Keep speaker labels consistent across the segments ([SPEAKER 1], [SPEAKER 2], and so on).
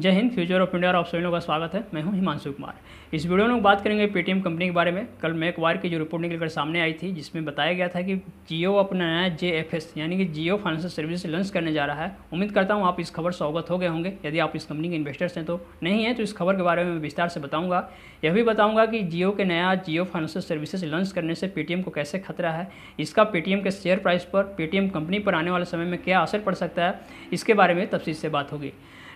[SPEAKER 1] जय Hind future of India और आप सभी लोगों का स्वागत है मैं हूं हिमांशु कुमार इस वीडियो में बात करेंगे पेटीएम कंपनी के बारे में कल मैक वायर की जो रिपोर्ट निकलकर सामने आई थी जिसमें बताया गया था कि जियो अपना नया जे एफ एस यानी कि जियो फाइनेंशियल सर्विस लॉन्च करने जा रहा है उम्मीद करता हूँ आप इस खबर से अवगत हो गए होंगे यदि आप इस कंपनी के इन्वेस्टर्स हैं तो नहीं है तो इस खबर के बारे में विस्तार से बताऊँगा यह भी बताऊँगा कि जियो के नया जियो फाइनेंशियल सर्विसेज लॉन्च करने से पेटीएम को कैसे खतरा है इसका पेटीएम के शेयर प्राइस पर पेटीएम कंपनी पर आने वाले समय में क्या असर पड़ सकता है इसके बारे में तफसी से बात होगी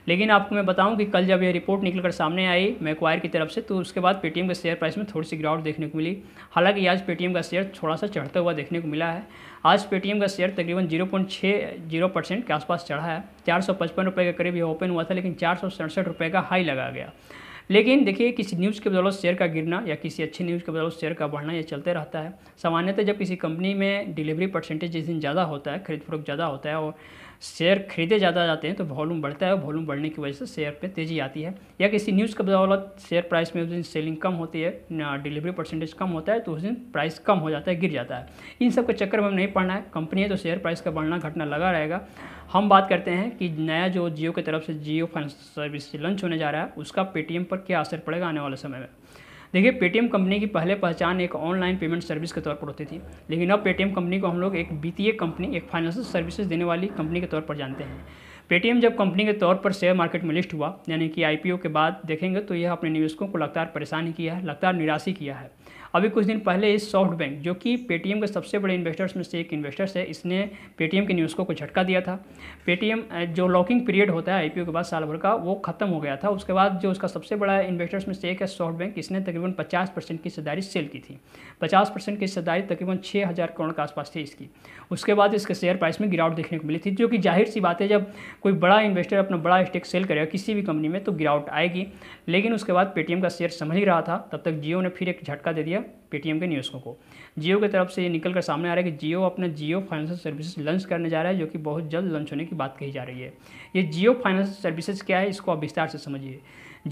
[SPEAKER 1] लेकिन आपको मैं बताऊं कि कल जब ये रिपोर्ट निकल कर सामने आई मैक्वायर की तरफ से तो उसके बाद पेटीएम के शेयर प्राइस में थोड़ी सी गिरावट देखने को मिली हालांकि आज पेटीएम का शेयर थोड़ा सा चढ़ता हुआ देखने को मिला है आज पेटीएम का शेयर तकरीबन जीरो पॉइंट छः जीरो परसेंट के आसपास चढ़ा है चार सौ पचपन रुपये के करीब यह ओपन हुआ था लेकिन चार सौ सड़सठ रुपये का हाई लगा गया लेकिन देखिए किसी न्यूज़ के बदौलत शेयर का गिरना या किसी अच्छी न्यूज़ के बदौलत शेयर का बढ़ना ये चलते रहता है सामान्यतः जब किसी कंपनी में डिलीवरी परसेंटेज जिस दिन ज़्यादा होता है खरीद फरोख ज़्यादा होता है और शेयर खरीदे ज़्यादा जाते हैं तो वॉल्यूम बढ़ता है वॉल्यूम बढ़ने की वजह से शेयर पे तेज़ी आती है या किसी न्यूज़ का बदौलत शेयर प्राइस में उस दिन सेलिंग कम होती है डिलीवरी परसेंटेज कम होता है तो उस दिन प्राइस कम हो जाता है गिर जाता है इन सब के चक्कर में नहीं पड़ना है कंपनी है तो शेयर प्राइस का बढ़ना घटना लगा रहेगा हम बात करते हैं कि नया जो जियो की तरफ से जियो फाइनेंस सर्विस लॉन्च होने जा रहा है उसका पेटीएम पर क्या असर पड़ेगा आने वाले समय में देखिए पेटीएम कंपनी की पहले पहचान एक ऑनलाइन पेमेंट सर्विस के तौर पर होती थी लेकिन अब पेटीएम कंपनी को हम लोग एक वित्तीय कंपनी एक फाइनेंशियल सर्विसेज देने वाली कंपनी के तौर पर जानते हैं पेटीएम जब कंपनी के तौर पर शेयर मार्केट में लिस्ट हुआ यानी कि आईपीओ के बाद देखेंगे तो यह अपने निवेशकों को लगातार परेशान किया है लगातार निराशी किया है अभी कुछ दिन पहले ही सॉफ्ट बैंक जो कि पेटीएम के सबसे बड़े इन्वेस्टर्स में से एक इन्वेस्टर्स है इसने पेटीएम के न्यूज़ को कुछ झटका दिया था पेटीएम जो लॉकिंग पीरियड होता है आई के बाद साल भर का वो खत्म हो गया था उसके बाद जो उसका सबसे बड़ा इन्वेस्टर्स में से एक है सॉफ्ट बैंक इसने तकरीबन पचास परसेंट की हिस्सेदारी सेल की थी पचास परसेंट की हिस्सेदारी तकरीबन छः हज़ार करोड़ के आसपास थी इसकी उसके बाद इसके शेयर प्राइस में गिरावट देखने को मिली थी जो कि जाहिर सी बात है जब कोई बड़ा इन्वेस्टर अपना बड़ा स्टेक सेल करेगा किसी भी कंपनी में तो गिरावट आएगी लेकिन उसके बाद पेटीएम का शेयर समझ ही रहा था तब तक जियो ने फिर एक झटका दे दिया okay पेटीएम के निवेशकों को जियो की तरफ से ये निकल कर सामने आ रहा है कि जियो अपना जियो फाइनेंशियल सर्विसेज लॉन्च करने जा रहा है जो कि बहुत जल्द लॉन्च होने की बात कही जा रही है ये जियो फाइनेंशियल सर्विसेज क्या है इसको आप विस्तार से समझिए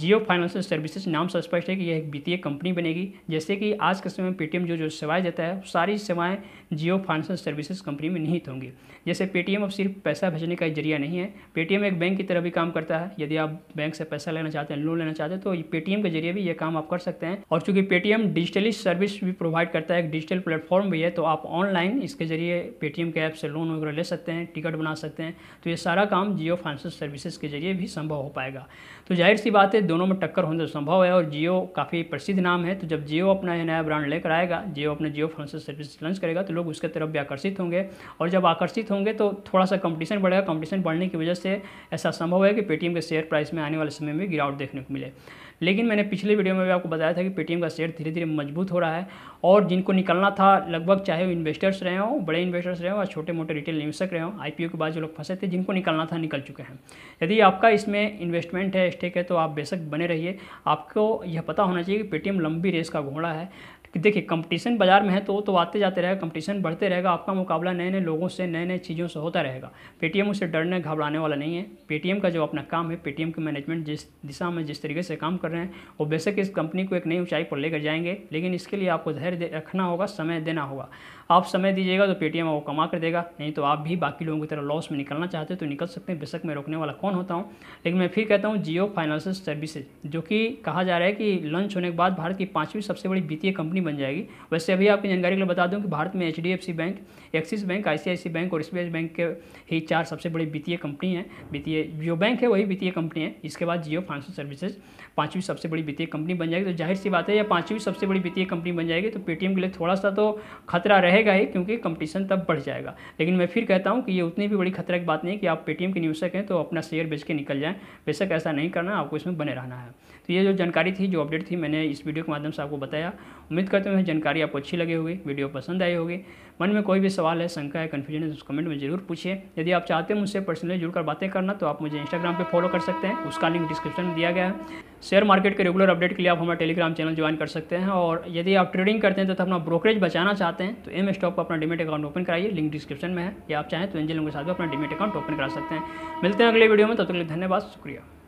[SPEAKER 1] जियो फाइनेंशियल सर्विसेज नाम से स्पष्ट है कि यह एक वित्तीय कंपनी बनेगी जैसे कि आज के समय में पेटीएम जो जो सेवाएं देता है सारी सेवाएं जियो फाइनेंशियल सर्विसेज कंपनी में निहित होंगी जैसे पेटीएम अब सिर्फ पैसा भेजने का जरिया नहीं है पेटीएम एक बैंक की तरह भी काम करता है यदि आप बैंक से पैसा लेना चाहते हैं लोन लेना चाहते हैं तो पेटीएम के जरिए भी यह काम आप कर सकते हैं और चूंकि पेटीएम डिजिटली सर्विस सर्विस भी प्रोवाइड करता है एक डिजिटल प्लेटफॉर्म भी है तो आप ऑनलाइन इसके जरिए पेटीएम के ऐप से लोन वगैरह ले सकते हैं टिकट बना सकते हैं तो ये सारा काम जियो फाइनेंशियल सर्विसेज के जरिए भी संभव हो पाएगा तो जाहिर सी बात है दोनों में टक्कर होना तो संभव है और जियो काफ़ी प्रसिद्ध नाम है तो जब जियो अपना यह नया ब्रांड लेकर आएगा जियो अपना जियो फाइनेंशियल सर्विस लॉन्च करेगा तो लोग उसके तरफ भी आकर्षित होंगे और जब आकर्षित होंगे तो थोड़ा सा कंपटीशन बढ़ेगा कंपटीशन बढ़ने की वजह से ऐसा संभव है कि पेटीएम के शेयर प्राइस में आने वाले समय में गिरावट देखने को मिले लेकिन मैंने पिछले वीडियो में भी आपको बताया था कि पेटीएम का शेयर धीरे धीरे मजबूत हो रहा है और जिनको निकलना था लगभग चाहे वो इन्वेस्टर्स रहे हों बड़े इन्वेस्टर्स रहे हो या छोटे मोटे रिटेल निवेशक रहे हो आई के बाद जो लोग फंसे थे जिनको निकलना था निकल चुके हैं यदि आपका इसमें इन्वेस्टमेंट है स्टेक है तो आप बेशक बने रहिए आपको यह पता होना चाहिए कि पेटीएम लंबी रेस का घोड़ा है देखिए कंपटीशन बाज़ार में है तो तो आते जाते रहेगा कंपटीशन बढ़ते रहेगा आपका मुकाबला नए नए लोगों से नए नए चीज़ों से होता रहेगा पेटीएम उसे डरने घबराने वाला नहीं है पेटीएम का जो अपना काम है पेटीएम के मैनेजमेंट जिस दिशा में जिस तरीके से काम कर रहे हैं वो बेशक इस कंपनी को एक नई ऊंचाई पर लेकर जाएंगे लेकिन इसके लिए आपको धैर्य रखना होगा समय देना होगा आप समय दीजिएगा तो पेटीएम आपको कमा कर देगा नहीं तो आप भी बाकी लोगों की तरह लॉस में निकलना चाहते हो तो निकल सकते हैं बेशक मैं रोकने वाला कौन होता हूँ लेकिन मैं फिर कहता हूँ जियो फाइनेंशियल सर्विसेज जो कि कहा जा रहा है कि लंच होने के बाद भारत की पाँचवीं सबसे बड़ी वित्तीय कंपनी कंपनी बन जाएगी वैसे अभी आपकी जानकारी के लिए बता दूँ कि भारत में H bank Axis bank I bank और स्पेस बैंक के ही चार सबसे बड़ी वित्तीय कंपनी है वित्तीय जो बैंक है वही वित्तीय कंपनी है इसके बाद जियो फाइनेंशियल सर्विसेज पाँचवीं सबसे बड़ी वित्तीय कंपनी बन जाएगी तो जाहिर सी बात है या पाँचवीं सबसे बड़ी वित्तीय कंपनी बन जाएगी तो पेटीएम के लिए थोड़ा सा तो खतरा रहेगा ही क्योंकि कंपटीशन तब बढ़ जाएगा लेकिन मैं फिर कहता हूँ कि ये उतनी भी बड़ी खतरा की बात नहीं है कि आप पेटीएम के निवेशक हैं तो अपना शेयर बेच के निकल जाएँ बेशक ऐसा नहीं करना आपको इसमें बने रहना है तो ये जो जानकारी थी जो अपडेट थी मैंने इस वीडियो के माध्यम से आपको बताया उम्मीद करते हैं तो जानकारी आपको अच्छी लगी होगी वीडियो पसंद आई होगी मन में कोई भी सवाल है शंका है कन्फ्यूजन है तो कमेंट में जरूर पूछिए यदि आप चाहते हैं मुझसे पर्सनली जुड़कर बातें करना तो आप मुझे इंस्टाग्राम पर फॉलो कर सकते हैं उसका लिंक डिस्क्रिप्शन में दिया गया है शेयर मार्केट के रेगुलर अपडेट के लिए आप हमारा टेलीग्राम चैनल ज्वाइन कर सकते हैं और यदि आप ट्रेडिंग करते हैं तो, तो अपना ब्रोकरेज बचाना चाहते हैं तो एम स्टॉक पर अपना डिमेट अकाउंट ओपन कराइए लिंक डिस्क्रिप्शन में है या आप चाहें तो एंजल के साथ भी अपना डिमेट अकाउंट ओपन करा सकते हैं मिलते हैं अगले वीडियो में तब तो तक तो धन्यवाद शुक्रिया